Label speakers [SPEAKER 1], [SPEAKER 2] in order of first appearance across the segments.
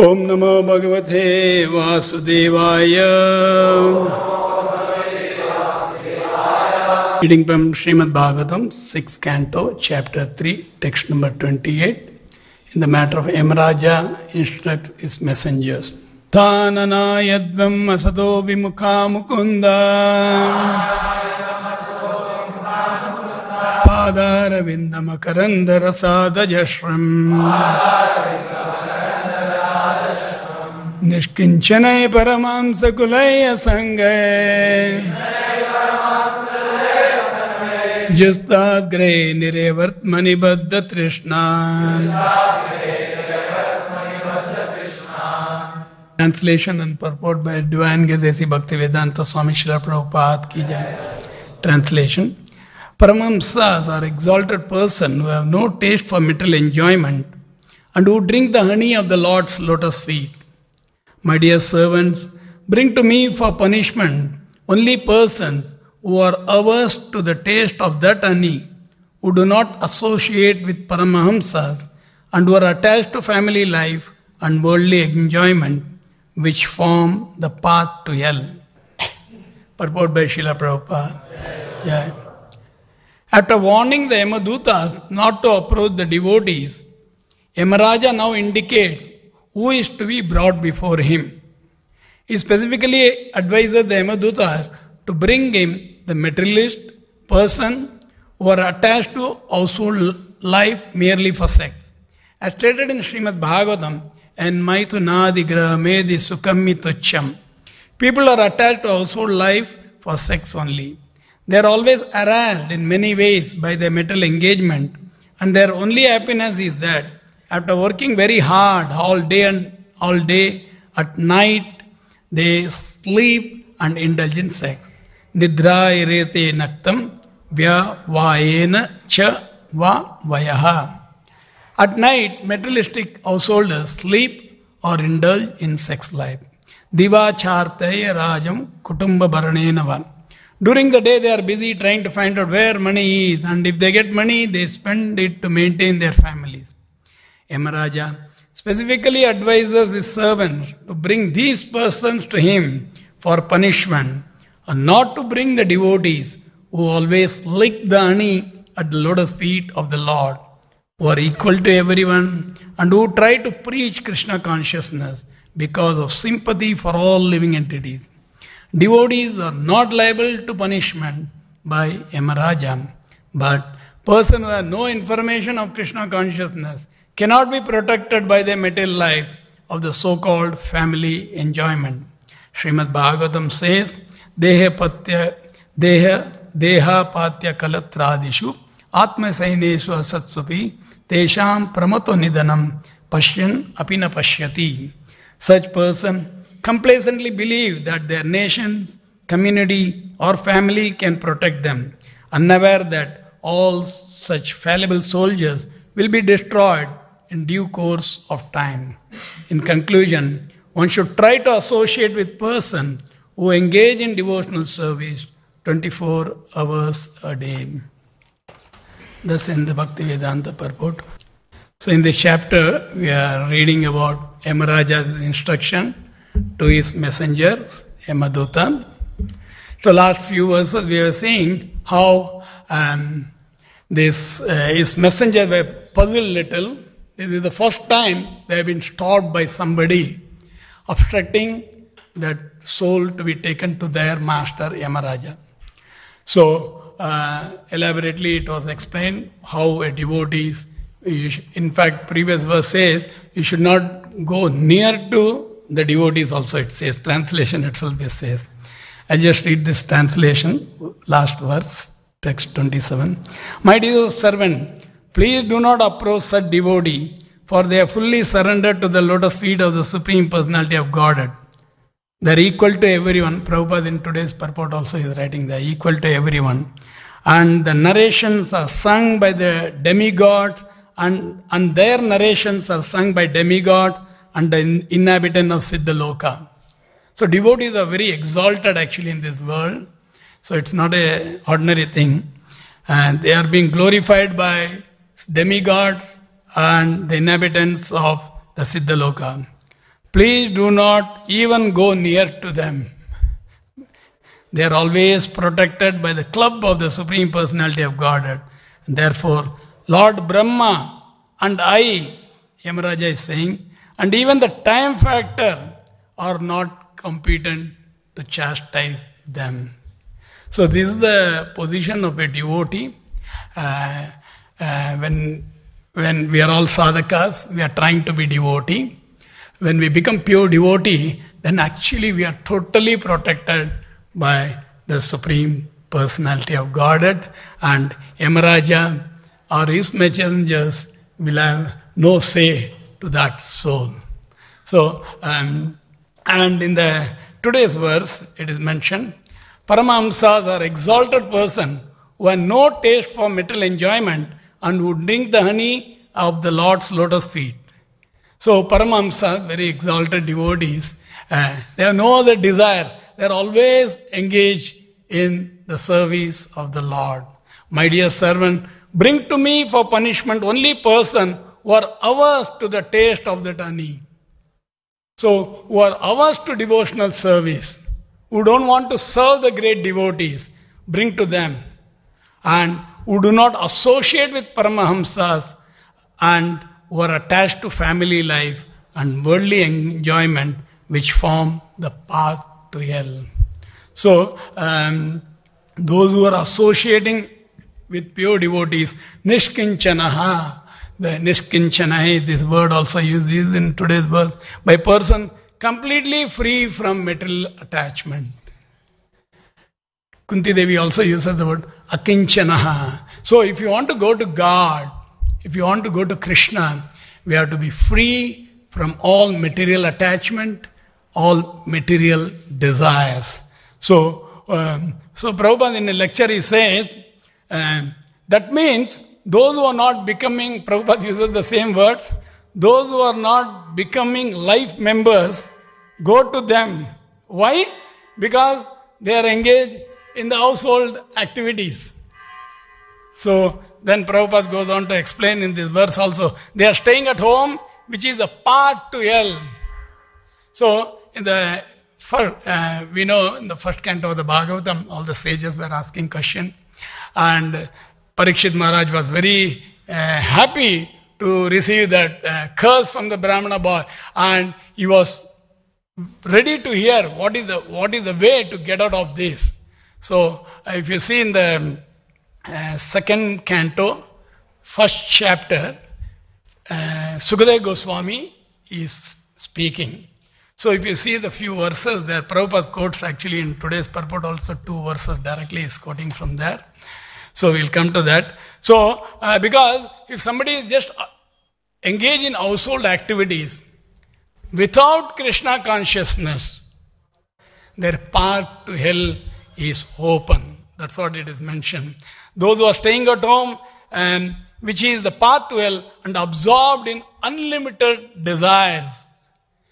[SPEAKER 1] ओम नमो भगवते वासुदेवाय reading from Shrimad Bhagavatam six canto chapter three text number twenty eight in the matter of Yamaraja instruct his messengers ताननायद्वम् असतो विमुखा मुकुन्द पादारविन्दमकरन्दरसादजश्रम् निष्किंचन परमांसकुल असंग जुस्ताग्रे निरेवर्त्मनि बद्ध तृष्णा translation and purport by divine grace Bhakti Vedanta Swami Shri Prabhupada की जाए ट्रांसलेशन परमंसास are exalted person who have no taste for material enjoyment and who drink the honey of the Lord's lotus feet My dear servants, bring to me for punishment only persons who are averse to the taste of that honey, who do not associate with Paramahamsas, and who are attached to family life and worldly enjoyment, which form the path to hell. Purport by Srila Prabhupada. Yeah. After warning the Yamadutas not to approach the devotees, Yamaraja now indicates who is to be brought before him. He specifically advises the Yamadutas to bring him the materialist person who are attached to household life merely for sex. As stated in Srimad Bhagavatam, and maithunadigrahmedi sukami tucham. People are attached to household life for sex only. They are always harassed in many ways by their metal engagement, and their only happiness is that after working very hard all day and all day, at night they sleep and indulge in sex. Nidra irete naktam vya cha va vayaha. At night, materialistic householders sleep or indulge in sex life. Diva chartaya rajam kutumba bharanenavan. During the day, they are busy trying to find out where money is, and if they get money, they spend it to maintain their families. Yamaraja specifically advises his servant to bring these persons to him for punishment and not to bring the devotees who always lick the honey at the lotus feet of the Lord, who are equal to everyone and who try to preach Krishna consciousness because of sympathy for all living entities. Devotees are not liable to punishment by Yamarajam, but person who has no information of Krishna consciousness cannot be protected by the material life of the so called family enjoyment. Srimad Bhagavatam says, Deha Patya Deha Deha Patya Kalatradishu Atmasaineshu Asatsupi Tesham Pramato Nidanam Pashyan Apina Pashyati. Such person complacently believe that their nations, community, or family can protect them, unaware that all such fallible soldiers will be destroyed in due course of time. In conclusion, one should try to associate with person who engage in devotional service 24 hours a day. Thus in the Bhaktivedanta purport. So in this chapter we are reading about Yamaraja's instruction to his messengers, Yamaduta. So last few verses we were seeing how um, this uh, his messenger were puzzled little this is the first time they have been stopped by somebody obstructing that soul to be taken to their master Yamaraja. So, uh, elaborately it was explained how a devotee is, in fact, previous verse says, you should not go near to the devotees also, it says, translation itself it says. I just read this translation, last verse, text 27. My dear servant, Please do not approach such devotee, for they are fully surrendered to the lotus feet of the Supreme Personality of Godhead. They are equal to everyone. Prabhupada in today's purport also is writing they are equal to everyone. And the narrations are sung by the demigods, and, and their narrations are sung by demigod and the inhabitant of Siddhaloka. So devotees are very exalted actually in this world. So it's not a ordinary thing. And they are being glorified by demigods and the inhabitants of the Siddhaloka. Please do not even go near to them. They are always protected by the club of the Supreme Personality of Godhead. Therefore, Lord Brahma and I, Yamaraja is saying, and even the time factor are not competent to chastise them. So, this is the position of a devotee. Uh, uh, when, when we are all sadhakas, we are trying to be devotee. When we become pure devotee, then actually we are totally protected by the Supreme Personality of Godhead, and emraja or his messengers will have no say to that soul. So, um, and in the today's verse, it is mentioned, Paramahamsas are exalted person who have no taste for material enjoyment and would drink the honey of the Lord's lotus feet. So Paramahamsa, very exalted devotees, uh, they have no other desire. They are always engaged in the service of the Lord. My dear servant, bring to me for punishment only person who are averse to the taste of that honey. So, who are averse to devotional service, who don't want to serve the great devotees, bring to them. And who do not associate with Paramahamsas and who are attached to family life and worldly enjoyment, which form the path to hell. So, um, those who are associating with pure devotees, Nishkinchanaha, the Nishkinchanaha, this word also used is in today's verse, by person completely free from material attachment. Kunti Devi also uses the word Akinchanaha. So if you want to go to God, if you want to go to Krishna, we have to be free from all material attachment, all material desires. So, um, so Prabhupada in a lecture he says, uh, that means those who are not becoming, Prabhupada uses the same words, those who are not becoming life members, go to them. Why? Because they are engaged in the household activities. So then Prabhupada goes on to explain in this verse also. They are staying at home, which is a part to hell. So in the first, uh, we know in the first canto of the Bhagavatam, all the sages were asking question, and Parikshit Maharaj was very uh, happy to receive that uh, curse from the Brahmana boy, and he was ready to hear what is the what is the way to get out of this. So, uh, if you see in the um, uh, second canto, first chapter, uh, Sukadeva Goswami is speaking. So, if you see the few verses there, Prabhupada quotes actually in today's purport also two verses directly is quoting from there. So, we'll come to that. So, uh, because if somebody is just uh, engaged in household activities without Krishna consciousness, their path to hell is open. That's what it is mentioned. Those who are staying at home, and which is the path to hell, and absorbed in unlimited desires.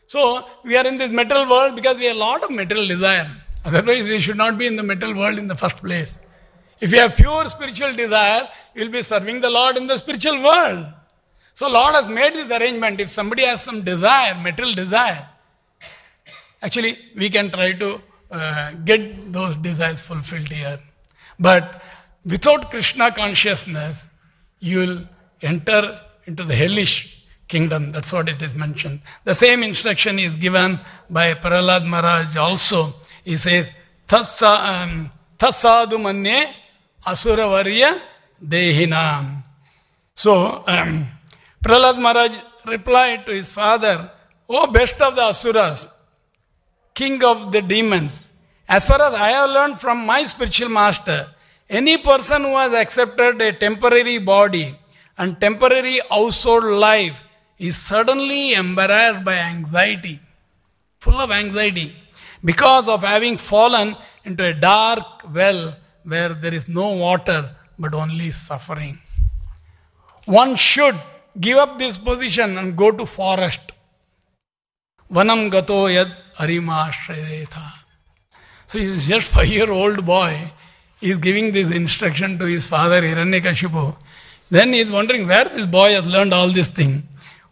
[SPEAKER 1] So we are in this material world because we have a lot of material desire. Otherwise, we should not be in the material world in the first place. If you have pure spiritual desire, you will be serving the Lord in the spiritual world. So Lord has made this arrangement. If somebody has some desire, material desire, actually we can try to uh, get those desires fulfilled here. But without Krishna consciousness, you will enter into the hellish kingdom. That's what it is mentioned. The same instruction is given by Paralad Maharaj also. He says, Thassa, um, Thassadu asura asuravarya dehinam. So, um, Prahlad Maharaj replied to his father, Oh, best of the asuras, king of the demons. As far as I have learned from my spiritual master, any person who has accepted a temporary body and temporary household life is suddenly embarrassed by anxiety, full of anxiety, because of having fallen into a dark well where there is no water but only suffering. One should give up this position and go to forest. Vanam gato yad Arimashredeta. So he was just five year old boy. He is giving this instruction to his father Hiranyakashipu. Then he is wondering where this boy has learned all this thing.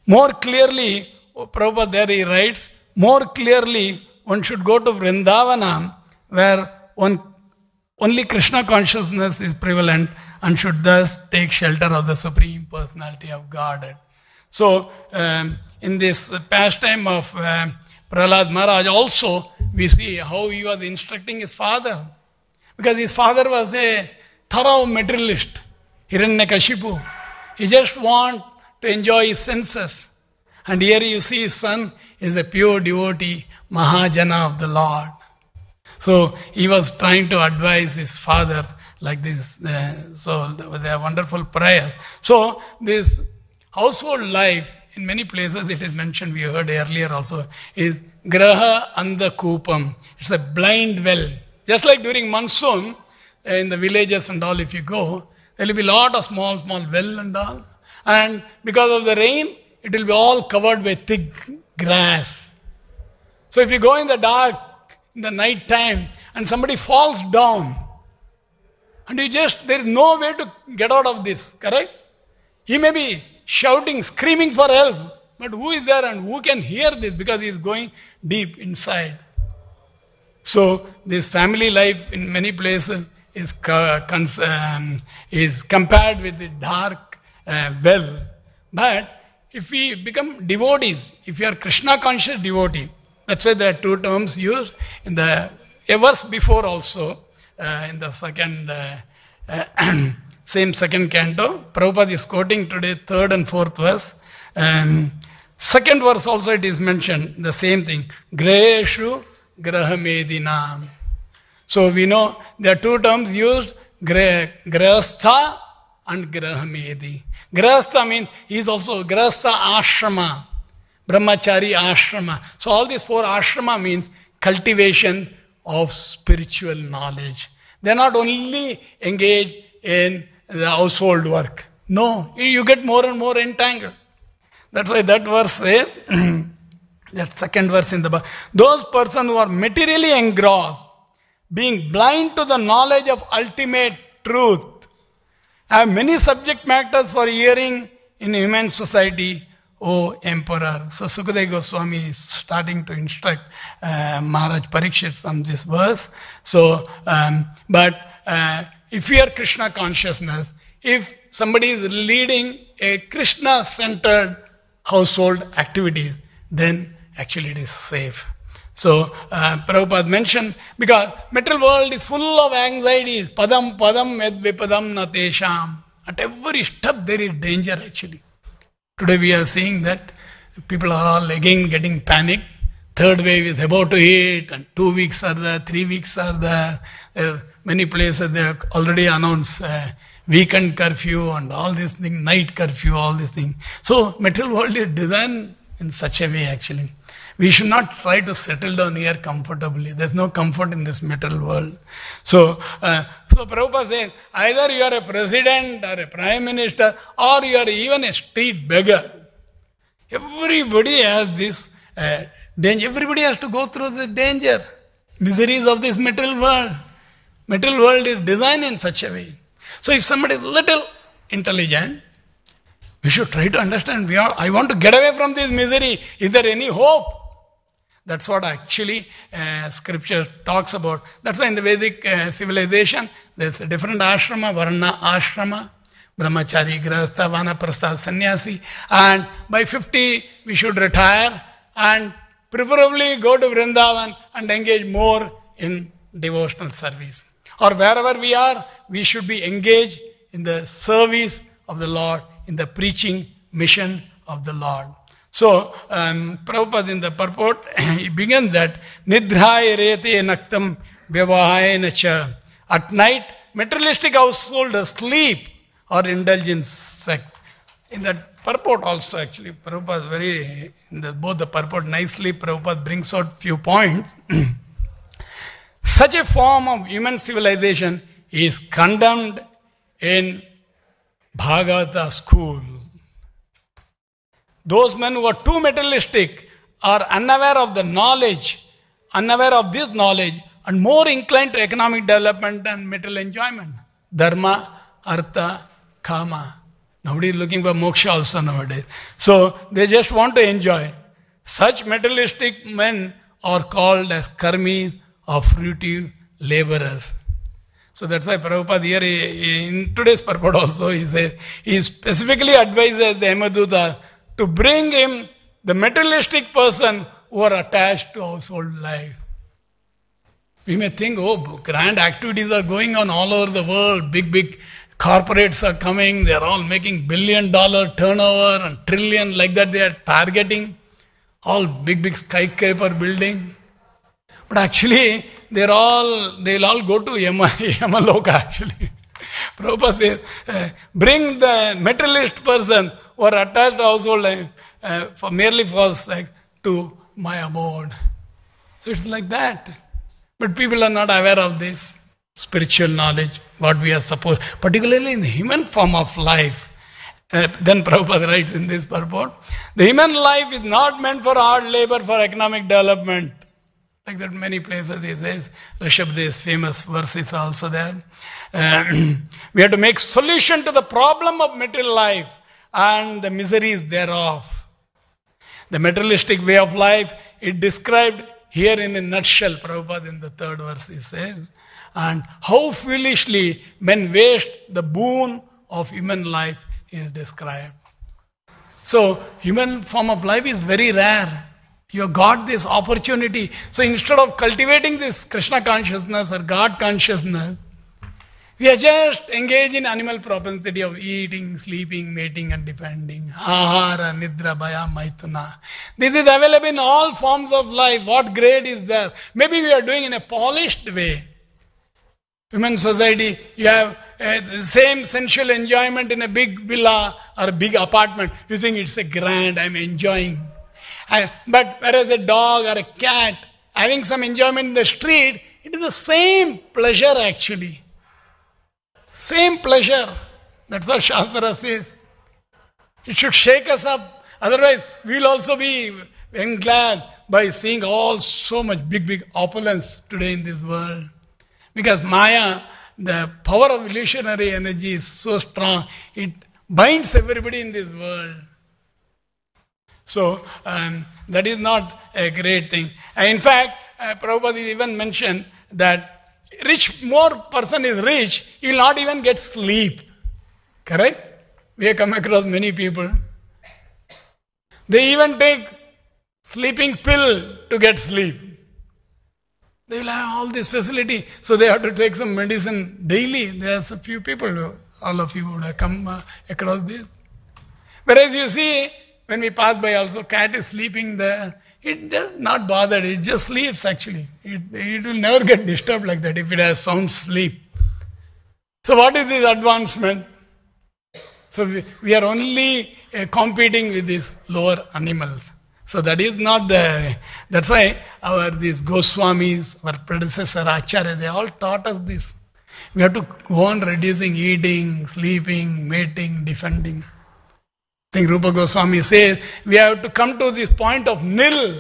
[SPEAKER 1] More clearly, oh, Prabhupada there he writes, more clearly one should go to Vrindavana where one, only Krishna consciousness is prevalent and should thus take shelter of the Supreme Personality of Godhead. So, um, in this pastime of uh, Prahlad Maharaj also, we see how he was instructing his father. Because his father was a thorough materialist, Hiranyakashipu. He just want to enjoy his senses. And here you see his son is a pure devotee, Mahajana of the Lord. So he was trying to advise his father like this. Uh, so they are wonderful prayers. So this household life in many places it is mentioned, we heard earlier also, is Graha Anda Kupam. It's a blind well. Just like during monsoon, eh, in the villages and all, if you go, there will be a lot of small, small well and all. And because of the rain, it will be all covered by thick grass. So if you go in the dark, in the night time, and somebody falls down, and you just, there is no way to get out of this, correct? He may be shouting, screaming for help. But who is there and who can hear this? Because he is going deep inside. So, this family life in many places is, um, is compared with the dark uh, well. But if we become devotees, if you are Krishna conscious devotee, that's why there are two terms used in the a verse before also, uh, in the second uh, uh same second canto. Prabhupada is quoting today third and fourth verse. and second verse also it is mentioned, the same thing. Greshu grahamedinam. So we know there are two terms used, grahastha and grahamedi. Grahastha means he is also grahastha ashrama, brahmachari ashrama. So all these four ashrama means cultivation of spiritual knowledge. They are not only engaged in the household work. No, you get more and more entangled. That's why that verse says, that second verse in the Bible, those persons who are materially engrossed, being blind to the knowledge of ultimate truth, have many subject matters for hearing in human society, O Emperor. So Sukadeva Goswami is starting to instruct uh, Maharaj Parikshit from this verse. So, um, but uh, if you are Krishna consciousness, if somebody is leading a Krishna centered household activities, then actually it is safe. So, uh, Prabhupada mentioned because material world is full of anxieties. Padam, padam, vipadam natesham. At every step there is danger actually. Today we are seeing that people are all again getting panicked. Third wave is about to hit, and two weeks are there, three weeks are there. There many places they have already announced uh, weekend curfew and all these things, night curfew, all these things. So material world is designed in such a way actually. We should not try to settle down here comfortably. There's no comfort in this material world. So, uh, so Prabhupada says, either you are a president or a prime minister or you are even a street beggar. Everybody has this uh, danger. Everybody has to go through the danger, miseries of this material world. Material world is designed in such a way. So if somebody is little intelligent, we should try to understand. We are, I want to get away from this misery. Is there any hope? That's what actually uh, scripture talks about. That's why in the Vedic uh, civilization, there's a different ashrama, varna ashrama, brahmachari, grahastha, vanaprastha, sannyasi. And by 50, we should retire and preferably go to Vrindavan and engage more in devotional service or wherever we are, we should be engaged in the service of the Lord, in the preaching mission of the Lord. So, um, Prabhupada in the purport, he began that Nidhraya Rete Naktam Vyavahayana Cha. At night, materialistic householders sleep or indulge in sex. In that purport also, actually, Prabhupada very, in the, both the purport nicely, Prabhupada brings out few points. Such a form of human civilization is condemned in Bhagavata school. Those men who are too materialistic are unaware of the knowledge, unaware of this knowledge, and more inclined to economic development and material enjoyment. Dharma, Artha, Kama. Nobody is looking for moksha also nowadays. So they just want to enjoy. Such materialistic men are called as karmis of fruitive laborers. So that's why Prabhupada here in today's purport also he says he specifically advises the Hemaduta to bring him the materialistic person who are attached to household life. We may think, oh, grand activities are going on all over the world, big, big corporates are coming, they are all making billion dollar turnover and trillion like that they are targeting, all big, big skyscraper building. But actually, they're all, they'll all go to Yama, Loka actually. Prabhupada says, uh, bring the materialist person or attached household uh, for merely for sex to my abode. So it's like that. But people are not aware of this spiritual knowledge, what we are supposed, particularly in the human form of life. Uh, then Prabhupada writes in this purport the human life is not meant for hard labor for economic development like that many places he says rishabhde's famous verse is also there uh, we have to make solution to the problem of material life and the miseries thereof the materialistic way of life it described here in a nutshell prabhupada in the third verse he says and how foolishly men waste the boon of human life is described so human form of life is very rare you have got this opportunity. So instead of cultivating this Krishna consciousness or God consciousness, we are just engaged in animal propensity of eating, sleeping, mating, and defending. Ahara, nidra, baya, maituna. This is available in all forms of life. What grade is there? Maybe we are doing in a polished way. Human society, you have uh, the same sensual enjoyment in a big villa or a big apartment. You think it's a grand, I'm enjoying. I, but whereas a dog or a cat having some enjoyment in the street, it is the same pleasure actually. Same pleasure. That's what Shastra says. It should shake us up. Otherwise, we'll also be glad by seeing all so much big, big opulence today in this world. Because Maya, the power of illusionary energy is so strong, it binds everybody in this world. So um, that is not a great thing. Uh, in fact, uh, Prabhupada even mentioned that rich more person is rich, he will not even get sleep. Correct? We have come across many people. They even take sleeping pill to get sleep. They will have all this facility, so they have to take some medicine daily. There's a few people, all of you would have come uh, across this. Whereas you see, when we pass by also, cat is sleeping there. It does not bothered. It just sleeps actually. It, it will never get disturbed like that if it has sound sleep. So what is this advancement? So we, we are only uh, competing with these lower animals. So that is not the. That's why our these Goswamis, our predecessor Acharya, they all taught us this. We have to go on reducing eating, sleeping, mating, defending. I think Rupa Goswami says we have to come to this point of nil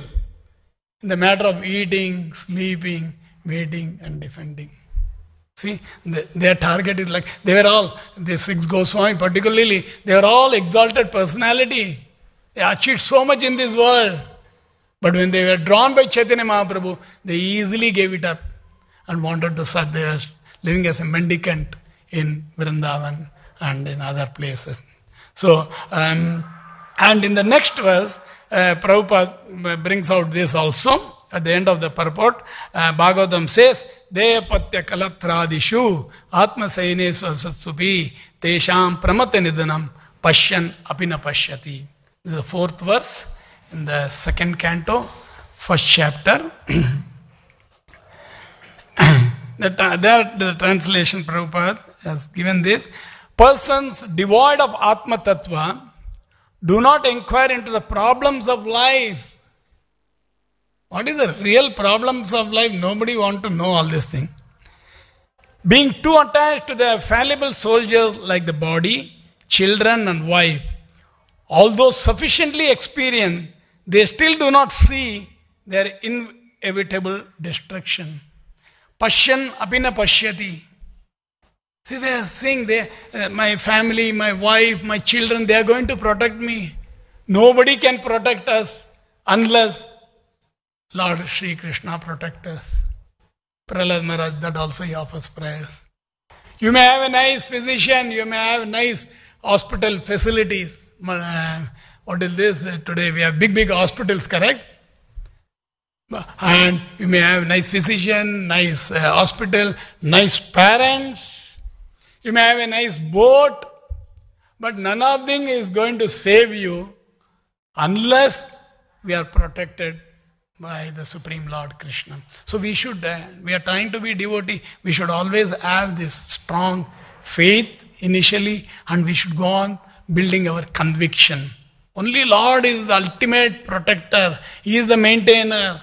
[SPEAKER 1] in the matter of eating, sleeping, waiting, and defending. See, the, their target is like they were all, the six Goswami particularly, they were all exalted personality. They achieved so much in this world. But when they were drawn by Chaitanya Mahaprabhu, they easily gave it up and wanted to start They were living as a mendicant in Vrindavan and in other places. So, um, and in the next verse, uh, Prabhupada uh, brings out this also at the end of the purport. Uh, Bhagavatam says, Deyapatya kalatradishu atmasaine satsupi tesham pramate nidanam pashyan apina pashyati. The fourth verse in the second canto, first chapter. that, that the translation Prabhupada has given this persons devoid of Atma Tattva do not inquire into the problems of life. What is the real problems of life? Nobody want to know all this thing. Being too attached to the fallible soldiers like the body, children and wife, although sufficiently experienced, they still do not see their inevitable destruction. Pashyan apina pashyati. See, they are saying they, uh, my family, my wife, my children, they are going to protect me. Nobody can protect us unless Lord Sri Krishna protect us. Prahlad Maharaj, that also he offers prayers. You may have a nice physician, you may have nice hospital facilities. Uh, what is this? Uh, today we have big, big hospitals, correct? And you may have nice physician, nice uh, hospital, nice parents you may have a nice boat, but none of them is going to save you unless we are protected by the Supreme Lord Krishna. So we should, uh, we are trying to be devotee, we should always have this strong faith initially and we should go on building our conviction. Only Lord is the ultimate protector, He is the maintainer,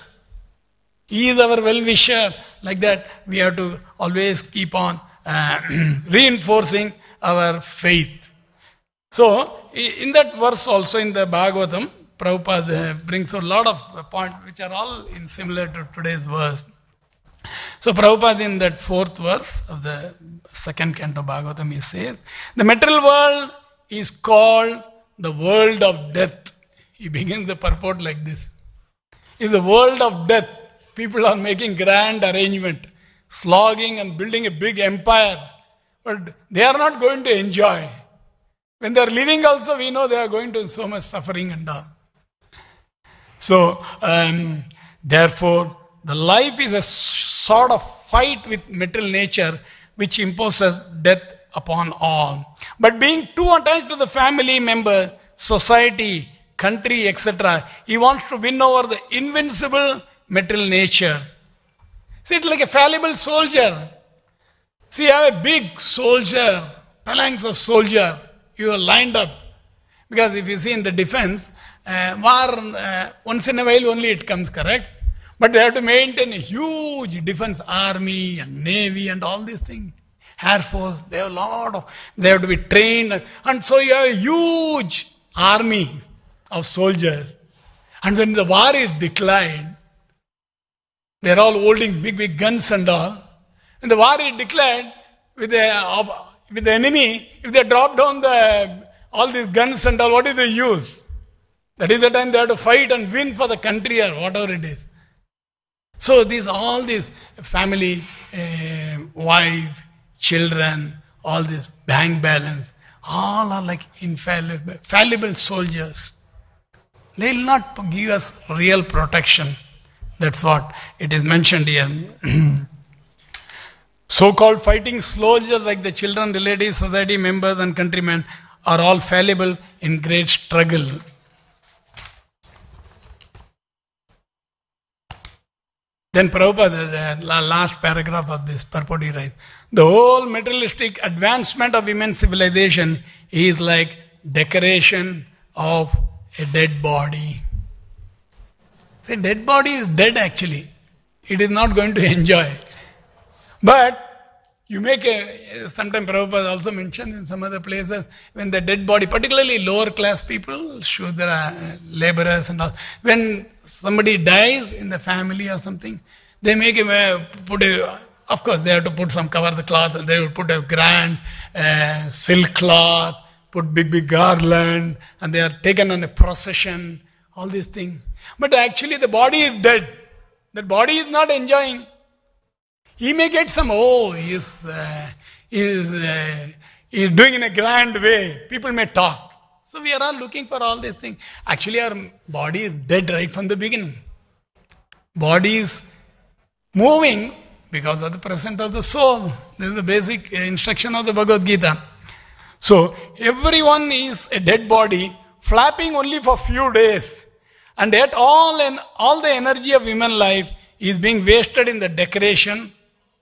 [SPEAKER 1] He is our well wisher. Like that, we have to always keep on uh, reinforcing our faith. So, in that verse also in the Bhagavatam, Prabhupada brings a lot of points which are all in similar to today's verse. So Prabhupada in that fourth verse of the second canto Bhagavatam he says, the material world is called the world of death. He begins the purport like this. Is the world of death. People are making grand arrangement slogging and building a big empire, but they are not going to enjoy. When they are living, also, we know they are going to so much suffering and all. So, um, therefore, the life is a sort of fight with material nature which imposes death upon all. But being too attached to the family member, society, country, etc., he wants to win over the invincible material nature. See, it's like a fallible soldier. See, you have a big soldier, phalanx of soldier. You are lined up. Because if you see in the defense, uh, war, uh, once in a while only it comes, correct? But they have to maintain a huge defense army and navy and all these things. Air force, they have a lot of, they have to be trained. And so you have a huge army of soldiers. And when the war is declined, they're all holding big, big guns and all. And the war is declared with the, with the enemy. If they drop down the, all these guns and all, what is the use? That is the time they have to fight and win for the country or whatever it is. So these, all these family, uh, wife, children, all this bank balance, all are like infallible fallible soldiers. They will not give us real protection. That's what it is mentioned here. so called fighting soldiers like the children, the ladies, society members, and countrymen are all fallible in great struggle. Then Prabhupada, the last paragraph of this purport he writes, the whole materialistic advancement of human civilization is like decoration of a dead body. See, dead body is dead actually. It is not going to enjoy. But you make a, sometimes Prabhupada also mentioned in some other places, when the dead body, particularly lower class people, Shudra, laborers and all, when somebody dies in the family or something, they make a, put a, of course they have to put some cover the cloth, and they will put a grand uh, silk cloth, put big, big garland, and they are taken on a procession, all these things. But actually, the body is dead. That body is not enjoying. He may get some, oh, he's, uh, he's, uh, he's doing in a grand way. People may talk. So we are all looking for all these things. Actually, our body is dead right from the beginning. Body is moving because of the presence of the soul. This is the basic instruction of the Bhagavad Gita. So everyone is a dead body, flapping only for few days. And yet all, all the energy of human life is being wasted in the decoration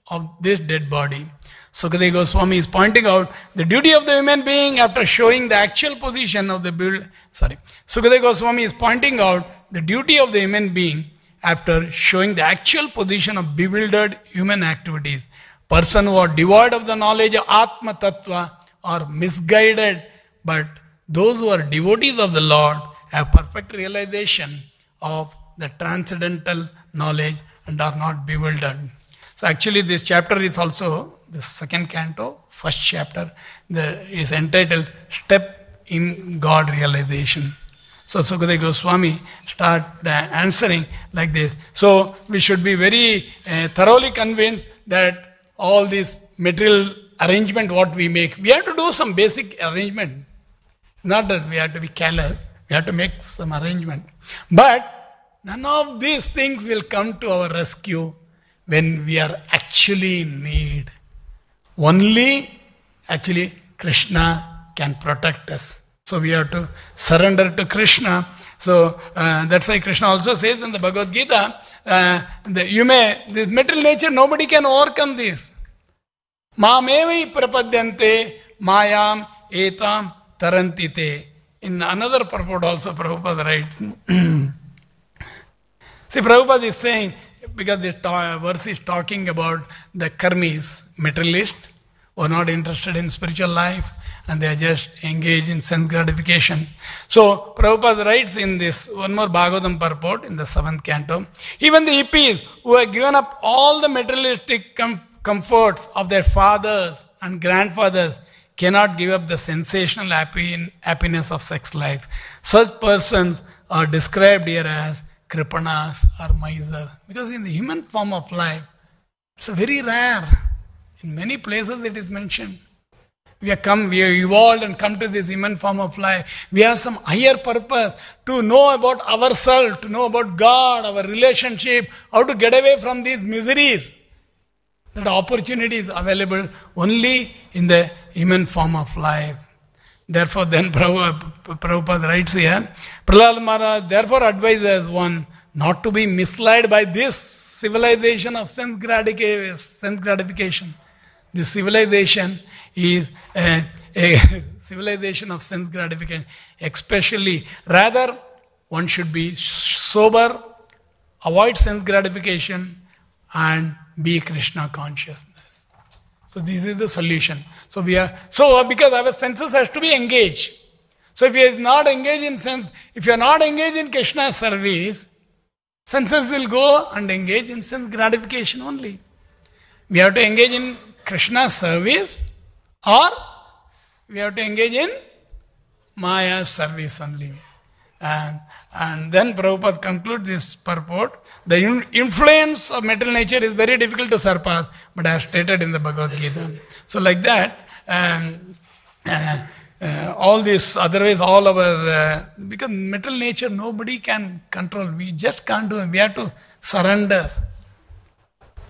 [SPEAKER 1] of this dead body. Sukadeva Goswami is pointing out the duty of the human being after showing the actual position of the build. Sorry, Sukadeva Goswami is pointing out the duty of the human being after showing the actual position of bewildered human activities. Person who are devoid of the knowledge of Atma Tattva are misguided, but those who are devotees of the Lord have perfect realization of the transcendental knowledge and are not bewildered. So actually this chapter is also the second canto, first chapter the, is entitled Step in God Realization. So Sukadeva Goswami start uh, answering like this. So we should be very uh, thoroughly convinced that all this material arrangement what we make, we have to do some basic arrangement. Not that we have to be careless. We have to make some arrangement. But none of these things will come to our rescue when we are actually in need. Only actually Krishna can protect us. So we have to surrender to Krishna. So uh, that's why Krishna also says in the Bhagavad Gita, uh, the, you may, this material nature, nobody can overcome this. Mamevi prapadyante mayam etam tarantite. In another purport, also Prabhupada writes. See, Prabhupada is saying, because this verse is talking about the karmis, materialists, who are not interested in spiritual life and they are just engaged in sense gratification. So, Prabhupada writes in this one more Bhagavatam purport in the seventh canto even the hippies who have given up all the materialistic com- comforts of their fathers and grandfathers cannot give up the sensational happiness of sex life. Such persons are described here as kripanas or miser because in the human form of life, it's very rare. In many places it is mentioned. We have come, we have evolved and come to this human form of life. We have some higher purpose to know about ourselves, to know about God, our relationship, how to get away from these miseries. That opportunity is available only in the human form of life. Therefore, then Prabhupada writes here, Prahlad Maharaj therefore advises one not to be misled by this civilization of sense gratification. This civilization is a, a civilization of sense gratification, especially. Rather, one should be sober, avoid sense gratification, and be Krishna conscious. So this is the solution. So we are so because our senses has to be engaged. So if you are not engaged in sense, if you are not engaged in Krishna service, senses will go and engage in sense gratification only. We have to engage in Krishna service or we have to engage in Maya service only. And and then Prabhupada concludes this purport. The influence of material nature is very difficult to surpass, but as stated in the Bhagavad Gita. So, like that, um, uh, uh, all this, otherwise, all our, uh, because material nature nobody can control. We just can't do it. We have to surrender.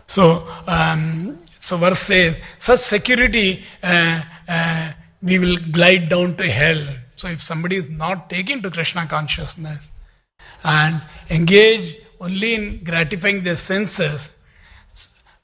[SPEAKER 1] So, um, so verse says, such security, uh, uh, we will glide down to hell. So if somebody is not taken to Krishna consciousness, and engage only in gratifying their senses.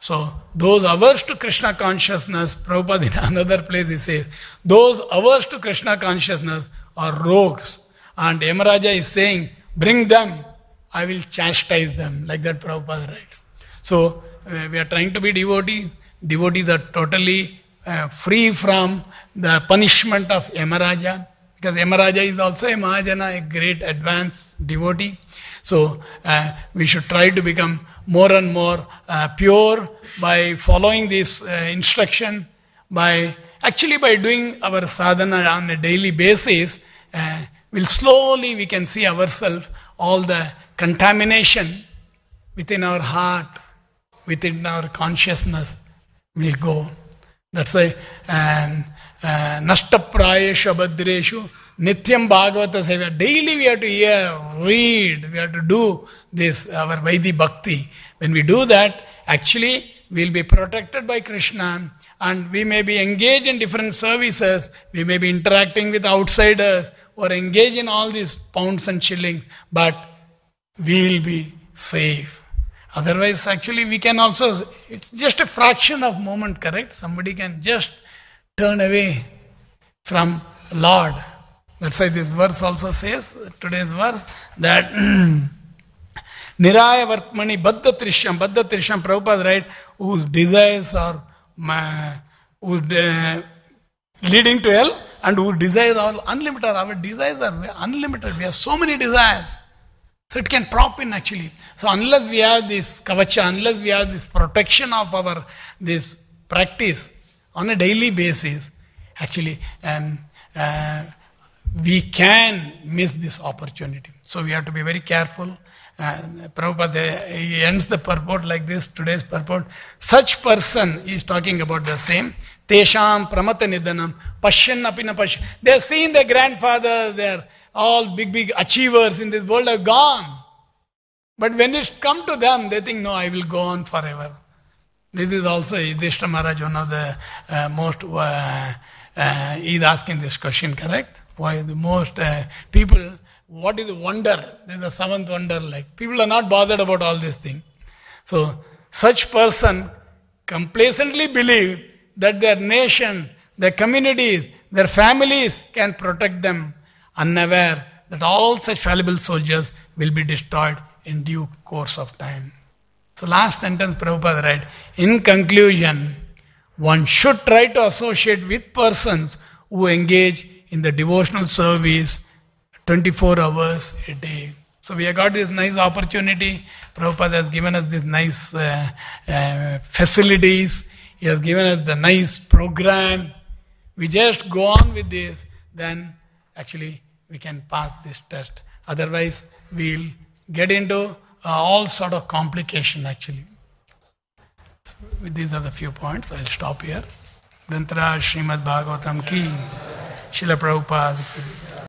[SPEAKER 1] So, those averse to Krishna consciousness, Prabhupada in another place he says, those averse to Krishna consciousness are rogues. And Yamaraja is saying, bring them, I will chastise them, like that Prabhupada writes. So, uh, we are trying to be devotees. Devotees are totally uh, free from the punishment of Yamaraja. Because Yamaraja is also a Mahajana, a great advanced devotee. So uh, we should try to become more and more uh, pure by following this uh, instruction, by actually by doing our sadhana on a daily basis, uh, will slowly we can see ourselves all the contamination within our heart, within our consciousness will go. That's why um, nashtaprayesha badreshu nityam bhagavata seva daily we have to hear read we have to do this our vaidhi bhakti when we do that actually we will be protected by krishna and we may be engaged in different services we may be interacting with outsiders or engaged in all these pounds and shilling, but we will be safe otherwise actually we can also it's just a fraction of moment correct somebody can just turn away from Lord. That's why this verse also says, today's verse, that Niraya Vartmani Baddha Trishyam, Baddha Trishyam, Prabhupada, right, whose desires are whose, uh, leading to hell and whose desires are unlimited. Our desires are unlimited. We have so many desires. So it can prop in actually. So unless we have this kavacha, unless we have this protection of our this practice, on a daily basis, actually, um, uh, we can miss this opportunity. So we have to be very careful. Uh, Prabhupada he ends the purport like this, today's purport. Such person is talking about the same. Tesham pramata nidanam pashyan apina pashyan. They are seeing their grandfather, they are all big, big achievers in this world are gone. But when it comes to them, they think, no, I will go on forever. This is also Yudhishthira Maharaj, one of the uh, most, uh, uh, is asking this question, correct? Why the most uh, people, what is wonder? This is the seventh wonder, like people are not bothered about all these things. So, such person complacently believe that their nation, their communities, their families can protect them, unaware that all such fallible soldiers will be destroyed in due course of time. So, last sentence Prabhupada writes In conclusion, one should try to associate with persons who engage in the devotional service 24 hours a day. So, we have got this nice opportunity. Prabhupada has given us these nice uh, uh, facilities, he has given us the nice program. We just go on with this, then actually we can pass this test. Otherwise, we'll get into uh, all sort of complication actually. So these are the few points. I'll stop here. Granthra Srimad Bhagavatam ki, Srila Prabhupada